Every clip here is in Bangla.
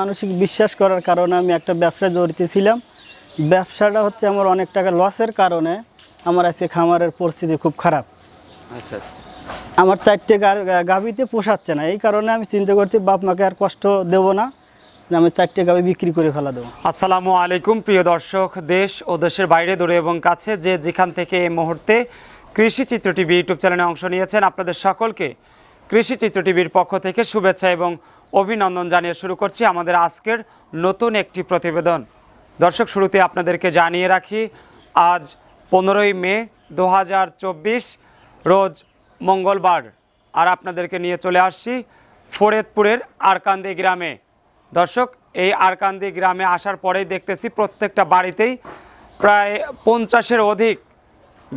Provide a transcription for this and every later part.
মানসিক বিশ্বাস করার কারণে আমি একটা ব্যবসায় জড়িত ছিলাম ব্যবসাটা হচ্ছে আমার অনেক টাকা লসের কারণে আমার আজকে খামারের পরিস্থিতি খুব খারাপ আচ্ছা আমার চারটে গাভিতে পোষাচ্ছে না এই কারণে আমি চিন্তা করছি বাপ মাকে আর কষ্ট দেব না আমি চারটে গাভি বিক্রি করে ফেলা দেবো আসসালামু আলাইকুম প্রিয় দর্শক দেশ ও দেশের বাইরে দূরে এবং কাছে যে যেখান থেকে এই মুহূর্তে কৃষি চিত্র টিভি ইউটিউব চ্যানেলে অংশ নিয়েছেন আপনাদের সকলকে কৃষি চিত্র টিভির পক্ষ থেকে শুভেচ্ছা এবং অভিনন্দন জানিয়ে শুরু করছি আমাদের আজকের নতুন একটি প্রতিবেদন দর্শক শুরুতে আপনাদেরকে জানিয়ে রাখি আজ পনেরোই মে দু রোজ মঙ্গলবার আর আপনাদেরকে নিয়ে চলে আসছি ফরেদপুরের আরকান্দি গ্রামে দর্শক এই আরকান্দি গ্রামে আসার পরেই দেখতেছি প্রত্যেকটা বাড়িতেই প্রায় পঞ্চাশের অধিক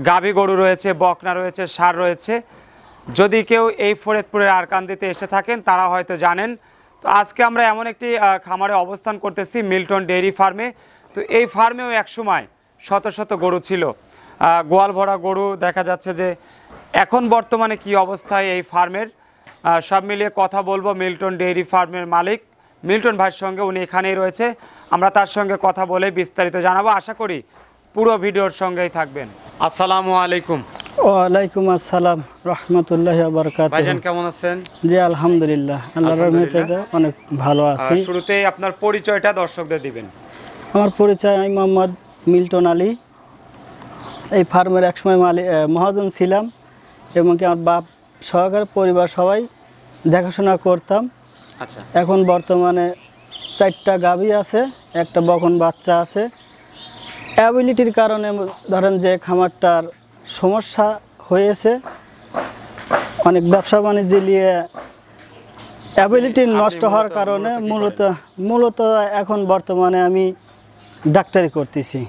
গাভী গরু রয়েছে বকনা রয়েছে সার রয়েছে যদি কেউ এই ফরিদপুরের আরকান্দিতে এসে থাকেন তারা হয়তো জানেন তো আজকে আমরা এমন একটি খামারে অবস্থান করতেছি মিল্টন ডেয়ারি ফার্মে তো এই ফার্মেও একসময় শত শত গরু ছিল গোয়াল ভরা গরু দেখা যাচ্ছে যে এখন বর্তমানে কি অবস্থায় এই ফার্মের সব মিলিয়ে কথা বলবো মিল্টন ডেয়ারি ফার্মের মালিক মিল্টন ভাইয়ের সঙ্গে উনি এখানেই রয়েছে আমরা তার সঙ্গে কথা বলে বিস্তারিত জানাবো আশা করি পুরো ভিডিওর সঙ্গেই থাকবেন আসসালামু আলাইকুম ওয়ালাইকুম আসসালাম রহমতুল্লাহ বরকাত ভাইজান কেমন আছেন জি আলহামদুলিল্লাহ আল্লাহর রহমতে অনেক ভালো আছি শুরুতেই আপনার পরিচয়টা দর্শকদের দিবেন আমার পরিচয় আমি মোহাম্মদ মিল্টন আলী এই ফার্মের একসময় মালিক মহাজন ছিলাম এবং কি আমার বাপ সহকার পরিবার সবাই দেখাশোনা করতাম আচ্ছা এখন বর্তমানে চারটা গাভি আছে একটা বকন বাচ্চা আছে অ্যাবিলিটির কারণে ধরেন যে খামারটার সমস্যা হয়েছে অনেক ব্যবসা বাণিজ্য নিয়ে অ্যাবিলিটি নষ্ট হওয়ার কারণে মূলত মূলত এখন বর্তমানে আমি ডাক্তারি করতেছি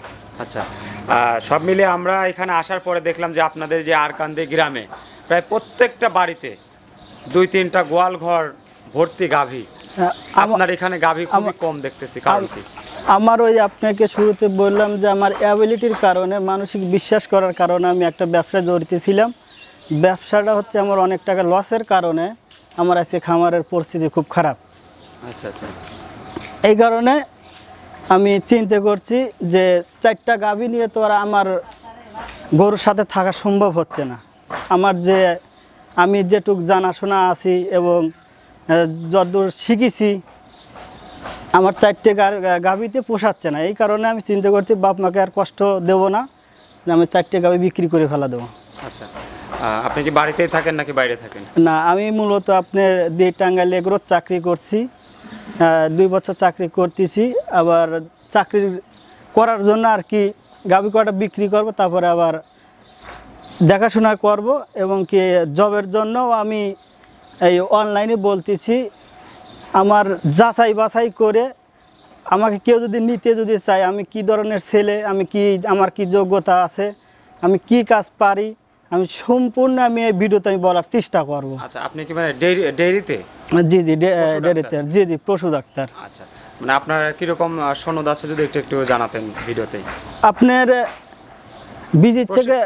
আচ্ছা সব মিলে আমরা এখানে আসার পরে দেখলাম যে আপনাদের যে আরকান্দে গ্রামে প্রায় প্রত্যেকটা বাড়িতে দুই তিনটা গোয়াল ঘর ভর্তি গাভী হ্যাঁ, আপনার এখানে গাভী খুবই কম দেখতেছি কারণ কি আমার ওই আপনাকে শুরুতে বললাম যে আমার অ্যাবিলিটির কারণে মানসিক বিশ্বাস করার কারণে আমি একটা ব্যবসা জড়িত ছিলাম ব্যবসাটা হচ্ছে আমার অনেক টাকা লসের কারণে আমার আজকে খামারের পরিস্থিতি খুব খারাপ আচ্ছা আচ্ছা এই কারণে আমি চিন্তা করছি যে চারটা গাভী নিয়ে তো আর আমার গরুর সাথে থাকা সম্ভব হচ্ছে না আমার যে আমি যেটুক জানাশোনা আছি এবং যতদূর শিখেছি আমার চারটে গাভিতে পোষাচ্ছে না এই কারণে আমি চিন্তা করছি বাপ মাকে আর কষ্ট দেবো না আমি চারটে গাভি বিক্রি করে ফেলা দেবো আচ্ছা আপনি কি বাড়িতেই থাকেন নাকি বাইরে থাকেন না আমি মূলত আপনি দিয়ে টাঙ্গাইলে এগুলো চাকরি করছি দুই বছর চাকরি করতেছি আবার চাকরি করার জন্য আর কি গাভি কটা বিক্রি করব তারপরে আবার দেখাশোনা করব এবং কি জবের জন্য আমি এই অনলাইনে বলতেছি আমার যাচাই বাছাই করে আমাকে কেউ যদি নিতে যদি চায় আমি কি ধরনের ছেলে আমি কি আমার কি যোগ্যতা আছে আমি কি কাজ পারি আমি সম্পূর্ণ আমি এই ভিডিওতে আমি বলার চেষ্টা করবো আচ্ছা আপনি কি মানে জি জি ডেরিতে জি জি পশু ডাক্তার আচ্ছা মানে আপনার কীরকম সনদ আছে যদি একটু একটু জানাতেন ভিডিওতে আপনার বিজির থেকে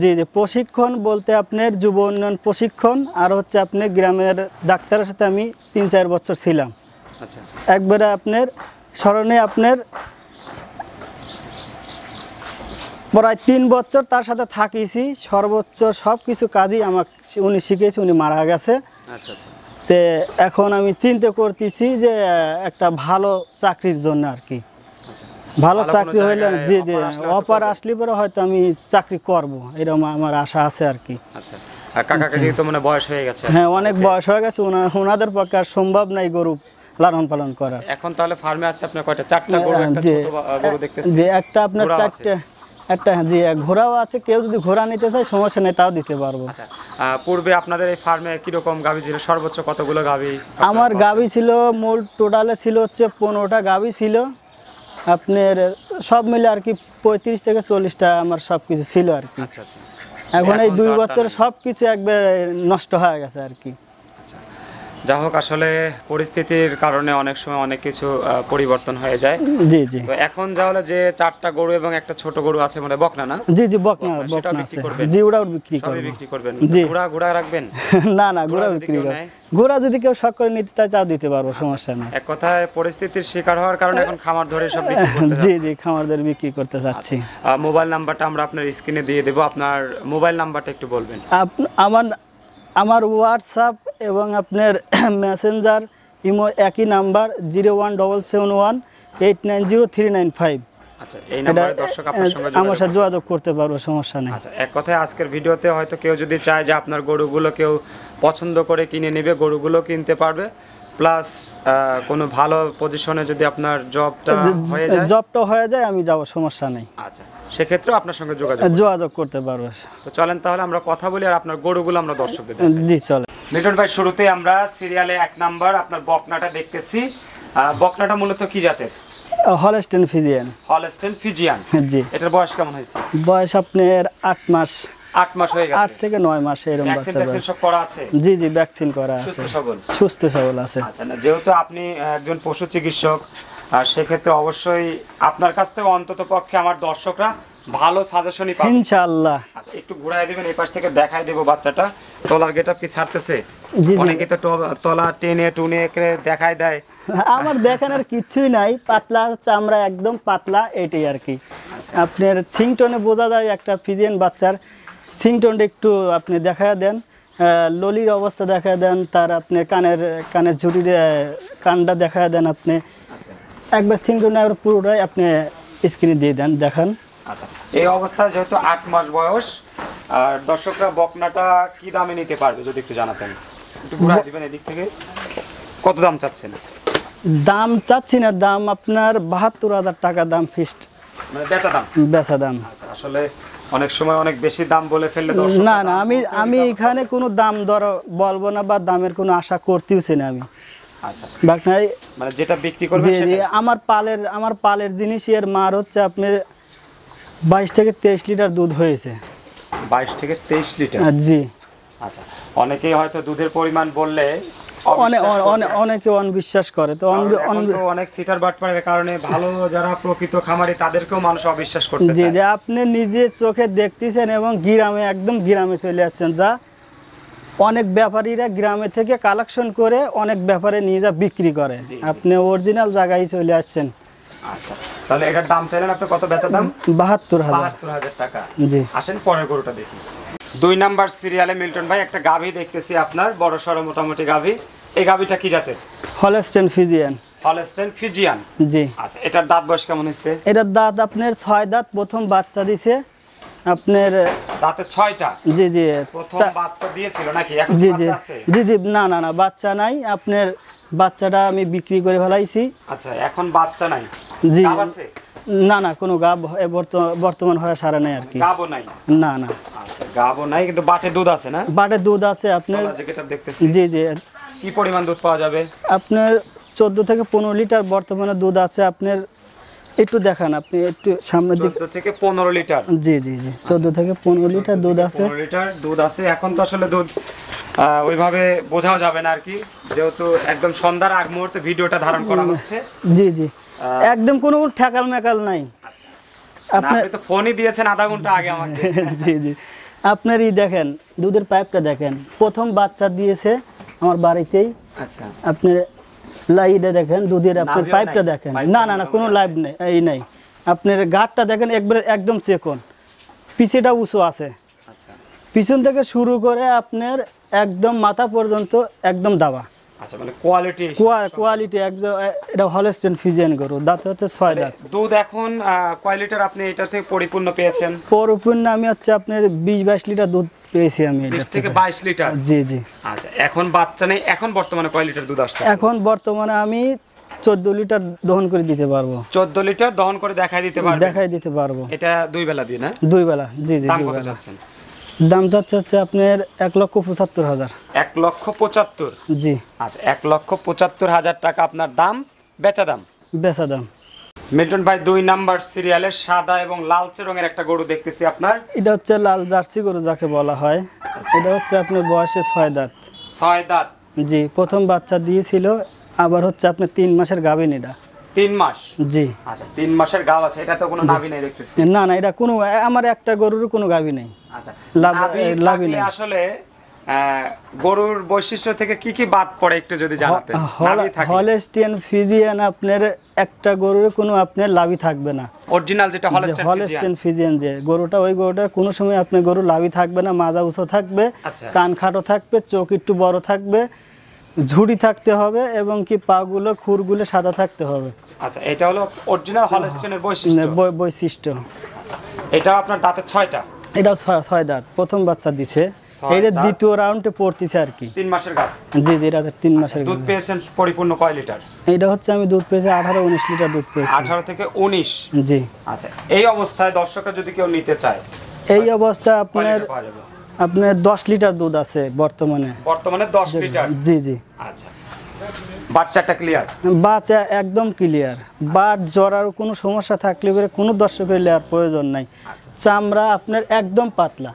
জি জি প্রশিক্ষণ বলতে আপনার যুব উন্নয়ন প্রশিক্ষণ আর হচ্ছে আপনি গ্রামের ডাক্তারের সাথে আমি তিন চার বছর ছিলাম আচ্ছা একবারে আপনার স্মরণে আপনার প্রায় তিন বছর তার সাথে থাকিছি সর্বোচ্চ সব কিছু কাজই আমাকে উনি শিখেছে উনি মারা গেছে আচ্ছা, আচ্ছা। তে এখন আমি চিন্তা করতেছি যে একটা ভালো চাকরির জন্য আর কি ভালো চাকরি হইলে জি জি অফার আসলে পরে হয়তো আমি চাকরি করব এরকম আমার আশা আছে আর কি আচ্ছা কাকা কাকি তো মানে বয়স হয়ে গেছে হ্যাঁ অনেক বয়স হয়ে গেছে ওনাদের পক্ষে আর সম্ভব নাই গরু লালন পালন আচ্ছা, করা এখন তাহলে ফার্মে আছে আপনার কয়টা চারটা হ্যাঁ, গরু একটা ছোট গরু দেখতেছি যে একটা আপনার চারটা একটা জি ঘোড়াও আছে কেউ যদি ঘোড়া নিতে চায় সমস্যা নেই তাও দিতে পারবো আচ্ছা, পূর্বে আপনাদের এই ফার্মে কিরকম গাভী ছিল সর্বোচ্চ কতগুলো গাভী আমার গাভী ছিল মূল টোটালে ছিল হচ্ছে পনেরোটা গাভী ছিল আপনার সব মিলে আর কি পঁয়ত্রিশ থেকে চল্লিশটা আমার সব কিছু ছিল আর কি আচ্ছা, আচ্ছা। এখন এই দুই বছর সব কিছু একবার নষ্ট হয়ে গেছে আর কি যা হোক আসলে পরিস্থিতির কারণে অনেক সময় অনেক কিছু পরিবর্তন হয়ে যায় জি জি এখন যা হলো যে চারটা গরু এবং একটা ছোট গরু আছে মানে বকনা না জি জি বকনা বকনা আছে জি ওরাও বিক্রি করবেন বিক্রি করবেন জি ঘোড়া ঘোড়া রাখবেন না না ঘোড়া বিক্রি করবেন ঘোড়া যদি কেউ শখ করে নিতে চায় চাও দিতে পারবো আচ্ছা। সমস্যা নেই এক কথায় পরিস্থিতির শিকার হওয়ার কারণে এখন খামার ধরে সব বিক্রি জি জি খামার ধরে বিক্রি করতে আচ্ছা। চাচ্ছি মোবাইল নাম্বারটা আমরা আপনার স্ক্রিনে দিয়ে দেব আপনার মোবাইল নাম্বারটা একটু বলবেন আমার আমার হোয়াটসঅ্যাপ এবং আপনার মেসেঞ্জার ইমো একই number zero one double seven one eight nine zero three nine five আচ্ছা, আমার সাথে যোগাযোগ করতে সমস্যা নেই আচ্ছা, এক কথায় আজকের ভিডিওতে হয়তো কেউ যদি চায় যে আপনার গরুগুলো কেউ পছন্দ করে কিনে নেবে গরুগুলো কিনতে পারবে প্লাস ভালো পজিশনে যদি আপনার জবটা হয়ে যায় জবটা হয়ে যায় আমি যাবো সমস্যা নেই আচ্ছা সেক্ষেত্রেও আপনার সঙ্গে যোগাযোগ যোগাযোগ করতে পারবো তো চলেন তাহলে আমরা কথা বলি আর আপনার গরুগুলো আমরা দর্শকদের জি চলেন মিটন ভাই শুরুতে আমরা সিরিয়ালে এক নাম্বার আপনার বকনাটা দেখতেছি বকনাটা মূলত কি জাতের হলস্টেন ফিজিয়ান হলস্টেন ফিজিয়ান জি এটার বয়স কেমন হয়েছে বয়স আপনার আট মাস আট মাস হয়ে গেছে আট থেকে নয় মাস এরকম বাচ্চা ভ্যাকসিন সব করা আছে জি জি ভ্যাকসিন করা আছে সুস্থ সবল সুস্থ সবল আছে আচ্ছা না যেহেতু আপনি একজন পশু চিকিৎসক আর সেক্ষেত্রে অবশ্যই আপনার কাছ থেকে অন্তত পক্ষে আমার দর্শকরা ভালো সাজেশনই পাবে ইনশাআল্লাহ আচ্ছা একটু ঘুরায় দিবেন এই পাশ থেকে দেখাই দেব বাচ্চাটা তলার গেটআপ কি ছাড়তেছে অনেকে তো তলা টেনে টুনে করে দেখাই দেয় আমার দেখানোর কিছুই নাই পাতলার চামড়া একদম পাতলা এটাই আর কি আচ্ছা। আপনার সিংটনে বোঝা যায় একটা ফিজিয়ান বাচ্চার সিংটনটা একটু আপনি দেখা দেন ললির অবস্থা দেখা দেন তার আপনি কানের কানের ঝুড়ি কানটা দেখা দেন আপনি একবার সিঙ্গল নেওয়ার পুরোটাই আপনি স্ক্রিনে দিয়ে দেন দেখান আচ্ছা, এই অবস্থা যেহেতু আট মাস বয়স আর দর্শকরা বকনাটা কি দামে নিতে পারবে যদি একটু জানাতেন একটু ঘুরে আসবেন এদিক থেকে কত দাম চাচ্ছেন দাম চাচ্ছি না দাম আপনার বাহাত্তর হাজার টাকা দাম ফিক্সড মানে বেচা দাম বেচা দাম আচ্ছা, আসলে অনেক সময় অনেক বেশি দাম বলে ফেললে না না আমি আমি এখানে কোনো দাম দর বলবো না বা দামের কোনো আশা করতেওছি না আমি আচ্ছা। মানে আমার পালের এর মার হচ্ছে আপনার বাইশ থেকে তেইশ লিটার দুধ হয়েছে বাইশ থেকে তেইশ লিটার হ্যাঁ, জি আচ্ছা, অনেকেই হয়তো দুধের পরিমাণ বললে অনেকে অনবিশ্বাস করে তো অনেক সিটার বাটপারের কারণে ভালো যারা প্রকৃত খামারি তাদেরকেও মানুষ অবিশ্বাস করতে যে আপনি নিজে চোখে দেখতেছেন এবং গ্রামে একদম গ্রামে চলে যাচ্ছেন যা অনেক ব্যাপারীরা গ্রামে থেকে কালেকশন করে অনেক ব্যাপারে নিয়ে যা বিক্রি করে আপনি অরিজিনাল জায়গায় চলে আসছেন আচ্ছা তাহলে দুই নাম্বার সিরিয়ালে মিল্টন ভাই একটা গাভী দেখতেছি আপনার বড় সড়ো মোটামুটি গাভী এই গাভীটা কি জাতের ফিজিয়ান ফিজিয়ান জি আচ্ছা, এটার দাঁত বয়স কেমন হচ্ছে এটার দাঁত আপনার ছয় দাঁত প্রথম বাচ্চা দিছে আপনার দাঁতে 6টা জি জি প্রথম বাচ্চা দিয়েছিল নাকি জি জি জি জি না না না বাচ্চা নাই আপনার বাচ্চাটা আমি বিক্রি করে ফেলাইছি আচ্ছা এখন বাচ্চা নাই জি না না কোনো গাব বর্তমান হয়ে সারা নাই আর কি গাবও নাই না না আচ্ছা নাই কিন্তু বাটে দুধ আছে না বাটে দুধ আছে আপনার জি জি কি পরিমাণ দুধ পাওয়া যাবে আপনার চোদ্দ থেকে পনেরো লিটার বর্তমানে দুধ আছে আপনার একটু দেখান আপনি একটু সামনের দিক থেকে 15 লিটার জি জি জি 14 থেকে 15 লিটার দুধ আছে 15 লিটার দুধ আছে এখন তো আসলে দুধ ওইভাবে বোঝাও যাবে না আর কি যেহেতু একদম সন্ধ্যার আগ মুহূর্তে ভিডিওটা ধারণ করা হচ্ছে জি জি একদম কোনো ঠেকাল মেকাল নাই আচ্ছা। আপনি তো ফোনই দিয়েছেন আধা ঘন্টা আগে আমাকে জি জি আপনার এই দেখেন দুধের পাইপটা দেখেন প্রথম বাচ্চা দিয়েছে আমার বাড়িতেই আচ্ছা আপনার লাইটে দেখেন দুধের আপনার পাইপটা দেখেন না না না কোনো লাইভ নেই এই নাই আপনার গাঢ়টা দেখেন একবারে একদম চেকন পিছেটা উঁচু আছে আচ্ছা। পিছন থেকে শুরু করে আপনার একদম মাথা পর্যন্ত একদম দাবা আচ্ছা, মানে মানে এখন আমি আচ্ছা, বাচ্চা নেই এখন বর্তমানে আমি চোদ্দ লিটার দহন করে দিতে পারবো চোদ্দ লিটার দহন করে দেখাই দিতে পারবো দেখাই দিতে পারবো এটা দুই বেলা দিয়ে না দুই বেলা জি জি দাম যাচ্ছে হচ্ছে আপনার এক লক্ষ পঁচাত্তর হাজার এক লক্ষ পঁচাত্তর জি আচ্ছা এক লক্ষ পঁচাত্তর হাজার টাকা আপনার দাম বেচা দাম বেচা দাম মিল্টন ভাই দুই নাম্বার সিরিয়ালের সাদা এবং লালচে রঙের একটা গরু দেখতেছি আপনার এটা হচ্ছে লাল জার্সি গরু যাকে বলা হয় এটা হচ্ছে আপনার বয়সে ছয় দাঁত ছয় দাঁত জি প্রথম বাচ্চা দিয়েছিল আবার হচ্ছে আপনার তিন মাসের গাভিন এটা আচ্ছা, আমার একটা আচ্ছা, গরুর কোনো গাবি ফিজিয়ান আপনার একটা গরুর কোনো আপনার লাভই থাকবে না যেটা হলেস্টিয়ান ফিজিয়ান যে গরুটা ওই গরুটার কোনো সময় আপনার গরু লাভই থাকবে না মাদা উঁচু থাকবে আচ্ছা। কান খাটো থাকবে চোখ একটু বড় থাকবে ঝুড়ি থাকতে হবে এবং কি পাগুলো খুরগুলো সাদা থাকতে হবে আচ্ছা এটা হলো অরিজিনাল হ্যাঁ। হলস্টেনের বৈশিষ্ট্য বৈশিষ্ট্য আচ্ছা, এটা আপনার দাঁতের ছয়টা এটা ছয় দাঁত প্রথম বাচ্চা দিছে এটা দ্বিতীয় রাউন্ডে পড়তেছে আর কি তিন মাসের গাছ জি জি এটা তিন মাসের দুধ পেয়েছেন পরিপূর্ণ কয় লিটার এটা হচ্ছে আমি দুধ পেয়েছি আঠারো উনিশ লিটার দুধ পেয়েছি আঠারো থেকে উনিশ জি আচ্ছা এই অবস্থায় দর্শকরা যদি কেউ নিতে চায় এই অবস্থায় আপনার আপনার 10 লিটার দুধ আছে বর্তমানে বর্তমানে 10 লিটার জি জি আচ্ছা বাচ্চাটা ক্লিয়ার বাচ্চা একদম ক্লিয়ার বাট কোনো সমস্যা থাকলে করে কোনো দর্শকের লেয়ার প্রয়োজন নাই আচ্ছা। চামড়া আপনার একদম পাতলা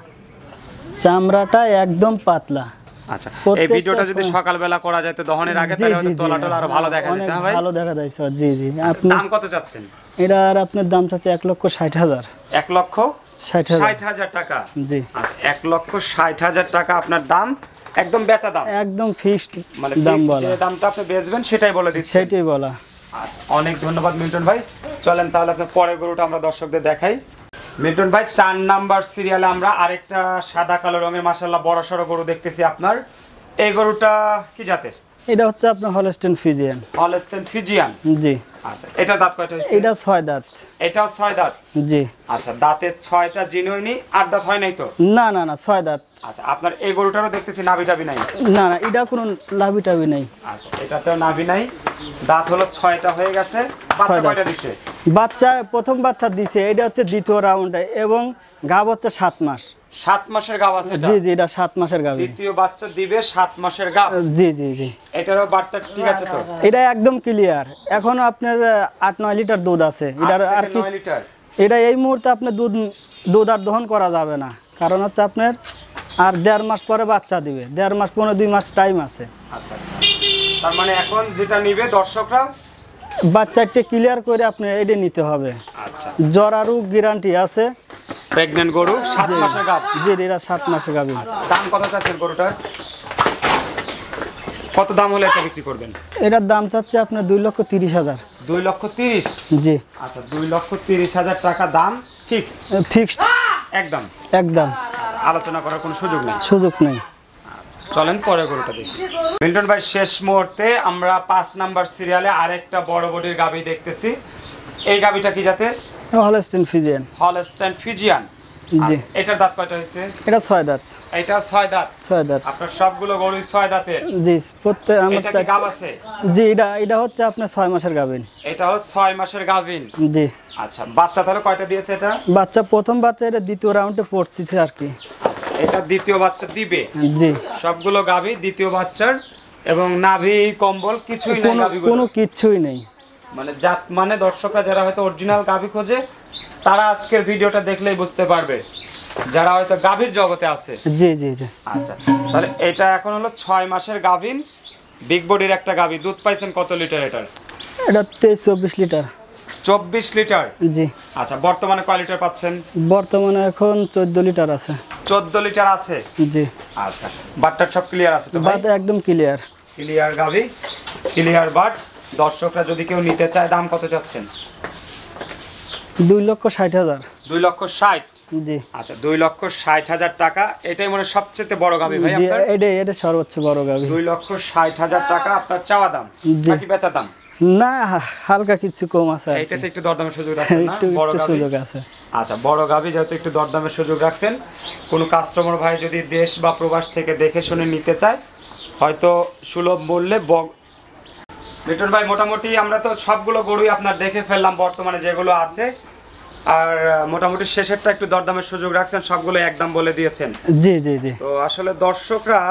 চামড়াটা একদম পাতলা আচ্ছা এই ভিডিওটা যদি সকালবেলা করা যায় তো দহনের আগে তাহলে হয়তো আরো ভালো দেখা যেত ভাই ভালো দেখা যায় স্যার জি জি আচ্ছা, আপনি দাম কত চাচ্ছেন আপনার দাম চাচ্ছে 1 লক্ষ 60 হাজার 1 লক্ষ আচ্ছা, এক লক্ষ ষাট হাজার টাকা আপনার দাম একদম বেচা মানে সেটাই বলে দিচ্ছি বলা আচ্ছা, অনেক ধন্যবাদ মিল্টন ভাই চলেন তাহলে আপনার পরের গরুটা আমরা দর্শকদের দেখাই মিল্টন ভাই চার নাম্বার সিরিয়ালে আমরা আরেকটা সাদা কালো রঙের মাসাল্লাহ বড় সড়ো গরু দেখতেছি আপনার এই গরুটা কি জাতের এটা হচ্ছে আপনার হলস্টেন ফিজিয়ান হলস্টেন ফিজিয়ান জি আচ্ছা এটা দাঁত কয়টা হইছে এটা ছয় দাঁত এটা ছয় দাঁত জি আচ্ছা দাঁতে 6টা হয়নি আর দাঁত হয় নাই তো না না না ছয় দাঁত আচ্ছা আপনার এই গরুটারও দেখতেছি নাভি টাবি নাই না না এটা কোনো নাভি টাভি নাই আচ্ছা এটাতেও নাভি নাই দাঁত হলো ছয়টা হয়ে গেছে বাচ্চা কয়টা দিছে বাচ্চা প্রথম বাচ্চা দিছে এটা হচ্ছে দ্বিতীয় রাউন্ডে এবং গা হচ্ছে সাত মাস সাত মাসের গাব আছে জি জি এটা সাত মাসের গাব দ্বিতীয় বাচ্চা দিবে সাত মাসের গাব জি জি জি এটারও বার্তা ঠিক আছে তো এটা একদম ক্লিয়ার এখন আপনার আট নয় লিটার দুধ আছে এটার আর কি লিটার এটা এই মুহূর্তে আপনার দুধ দুধ আর দহন করা যাবে না কারণ হচ্ছে আপনার আর দেড় মাস পরে বাচ্চা দিবে দেড় মাস পনেরো দুই মাস টাইম আছে আচ্ছা আচ্ছা তার মানে এখন যেটা নিবে দর্শকরা বাচ্চাটা ক্লিয়ার করে আপনি এটা নিতে হবে আচ্ছা জ্বর আরও গ্যারান্টি আছে প্রেগন্যান্ট গরু 7 মাসে গাব জি এরা সাত মাসের গাব দাম কত চাচ্ছেন গরুটার কত দাম হলে এটা বিক্রি করবেন এটার দাম চাচ্ছে আপনার দুই লক্ষ তিরিশ হাজার দুই লক্ষ তিরিশ জি আচ্ছা দুই লক্ষ তিরিশ হাজার টাকা দাম ফিক্স ফিক্সড একদম একদম আলোচনা করার কোনো সুযোগ নেই সুযোগ নেই আচ্ছা, চলেন পরে গরুটা দেখি মিল্টন ভাই শেষ মুহূর্তে আমরা পাঁচ নাম্বার সিরিয়ালে আরেকটা বড় বডির গাবি দেখতেছি এই গাবিটা কি যাতে হলস্টেন ফিজিয়ান হলস্টেন ফিজিয়ান জি এটার দাঁত কয়টা হইছে এটা ছয় দাঁত এটা ছয় দাঁত ছয় দাঁত আপনার সবগুলো গরু ছয় দাঁতের জি প্রত্যেক আমার চাই গাব আছে জি এটা এটা হচ্ছে আপনার ছয় মাসের গাভিন এটা হচ্ছে ছয় মাসের গাভিন জি আচ্ছা বাচ্চা তাহলে কয়টা দিয়েছে এটা বাচ্চা প্রথম বাচ্চা এটা দ্বিতীয় রাউন্ডে পড়ছে আর কি এটা দ্বিতীয় বাচ্চা দিবে জি সবগুলো গাভি দ্বিতীয় বাচ্চার এবং নাভি কম্বল কিছুই নাই কোনো কিছুই নেই মানে জাত মানে দর্শকরা যারা হয়তো অরিজিনাল গাভী খোঁজে তারা আজকের ভিডিওটা দেখলেই বুঝতে পারবে যারা হয়তো গাভীর জগতে আছে জি জি জি আচ্ছা তাহলে এটা এখন হলো ছয় মাসের গাভিন বিগ বডির একটা গাভী দুধ পাইছেন কত লিটার এটার এটা তেইশ চব্বিশ লিটার চব্বিশ লিটার জি আচ্ছা বর্তমানে কয় লিটার পাচ্ছেন বর্তমানে এখন চোদ্দ লিটার আছে চোদ্দ লিটার আছে জি আচ্ছা বাটটা সব ক্লিয়ার আছে তো একদম ক্লিয়ার ক্লিয়ার গাভী ক্লিয়ার বাট দর্শকরা যদি কেউ নিতে চায় দাম কত চাচ্ছেন দুই লক্ষ ষাট হাজার দুই লক্ষ ষাট জি আচ্ছা দুই লক্ষ ষাট হাজার টাকা এটাই মনে সবচেয়ে বড় ভাই এটা সর্বোচ্চ বড় দুই লক্ষ ষাট হাজার টাকা আপনার চাওয়া দাম বেচা দাম না হালকা কিছু কম আছে এটাতে একটু দরদামের সুযোগ আছে না বড় সুযোগ আছে আচ্ছা বড় গাবি যেহেতু একটু দরদামের সুযোগ রাখছেন কোনো কাস্টমার ভাই যদি দেশ বা প্রবাস থেকে দেখে শুনে নিতে চায় হয়তো সুলভ মূল্যে লিটন ভাই মোটামুটি আমরা তো সবগুলো গরুই আপনার দেখে ফেললাম বর্তমানে যেগুলো আছে আর মোটামুটি শেষেরটা একটু দরদামের সুযোগ রাখছেন সবগুলো একদম বলে দিয়েছেন জি জি জি তো আসলে দর্শকরা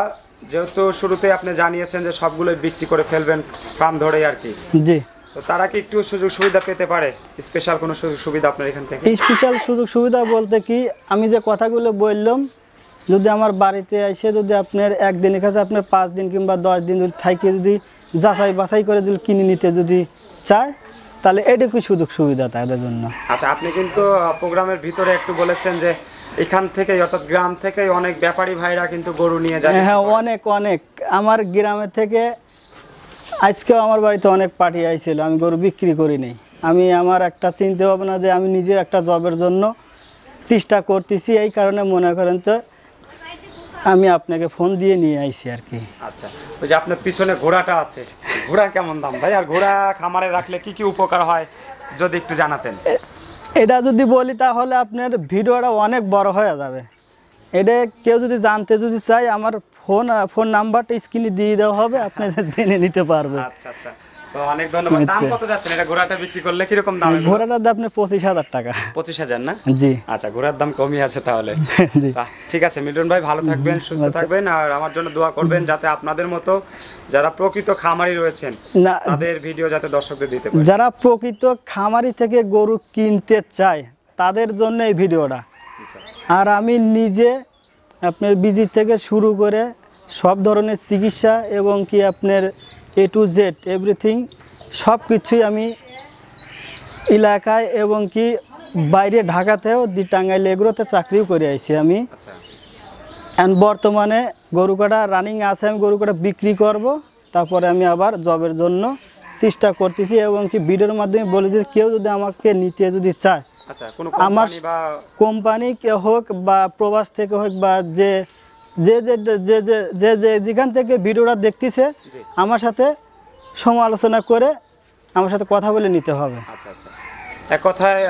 যেহেতু শুরুতে আপনি জানিয়েছেন যে সবগুলোই বিক্রি করে ফেলবেন ফার্ম ধরে আর কি জি তো তারা কি একটু সুযোগ সুবিধা পেতে পারে স্পেশাল কোনো সুযোগ সুবিধা আপনার এখান থেকে স্পেশাল সুযোগ সুবিধা বলতে কি আমি যে কথাগুলো বললাম যদি আমার বাড়িতে এসে যদি আপনার একদিনের কাছে আপনার পাঁচ দিন কিংবা দশ দিন যদি থাকে যদি যাচাই বাছাই করে যদি কিনে নিতে যদি চায় তাহলে কি সুযোগ সুবিধা তাদের জন্য আচ্ছা আপনি কিন্তু প্রোগ্রামের ভিতরে একটু বলেছেন যে এখান থেকে অর্থাৎ গ্রাম থেকে অনেক ব্যাপারী ভাইরা কিন্তু গরু নিয়ে যায় হ্যাঁ অনেক অনেক আমার গ্রামের থেকে আজকেও আমার বাড়িতে অনেক পার্টি আইছিল আমি গরু বিক্রি করি নাই আমি আমার একটা চিন্তা ভাবনা যে আমি নিজে একটা জবের জন্য চেষ্টা করতেছি এই কারণে মনে করেন তো আমি আপনাকে ফোন দিয়ে নিয়ে আইছি আর কি আচ্ছা ওই যে আপনার পিছনে ঘোড়াটা আছে ঘোড়া কেমন দাম ভাই আর ঘোড়া খামারে রাখলে কি কি উপকার হয় যদি একটু জানাতেন এটা যদি বলি তাহলে আপনার ভিডিওটা অনেক বড় হয়ে যাবে এটা কেউ যদি জানতে যদি চাই আমার ফোন ফোন নাম্বারটা স্ক্রিনে দিয়ে দেওয়া হবে আপনি জেনে নিতে পারবেন আচ্ছা আচ্ছা আচ্ছা। না আচ্ছা ঘোড়ার দাম আছে তাহলে ঠিক আছে ভাই ভালো থাকবেন সুস্থ আচ্ছা। থাকবেন আর আমার জন্য দোয়া করবেন যাতে আপনাদের মতো যারা প্রকৃত খামারি রয়েছেন তাদের ভিডিও যাতে দর্শকদের দিতে যারা প্রকৃত খামারি থেকে গরু কিনতে চায় তাদের জন্য এই ভিডিওটা আচ্ছা। আর আমি নিজে আপনার বীজ থেকে শুরু করে সব ধরনের চিকিৎসা এবং কি আপনার এ টু জেড এভরিথিং সব কিছুই আমি এলাকায় এবং কি বাইরে ঢাকাতেও দি টাঙ্গাইল এগুলোতে চাকরিও করে আইছি আমি অ্যান্ড আচ্ছা। বর্তমানে গরু কাটা রানিং আছে আমি গরু কাটা বিক্রি করব তারপরে আমি আবার জবের জন্য চেষ্টা করতেছি এবং কি ভিডিওর মাধ্যমে বলে যে কেউ যদি আমাকে নিতে যদি চায় আচ্ছা, আমার কোম্পানি হোক বা প্রবাস থেকে হোক বা যে যে যে যে যে যে যেখান থেকে ভিডিওটা দেখতেছে আমার সাথে সমালোচনা করে আমার সাথে কথা বলে নিতে হবে আচ্ছা আচ্ছা এক কথায়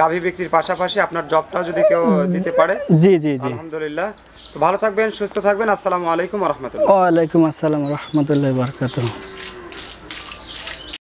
গাভী বিক্রির পাশাপাশি আপনার জবটাও যদি কেউ দিতে পারে জি জি জি আলহামদুলিল্লাহ তো ভালো থাকবেন সুস্থ থাকবেন আসসালামু আলাইকুম রহমতুল্লাহ ওয়ালাইকুম আসসালাম রহমতুল্লাহ বারকাতুহ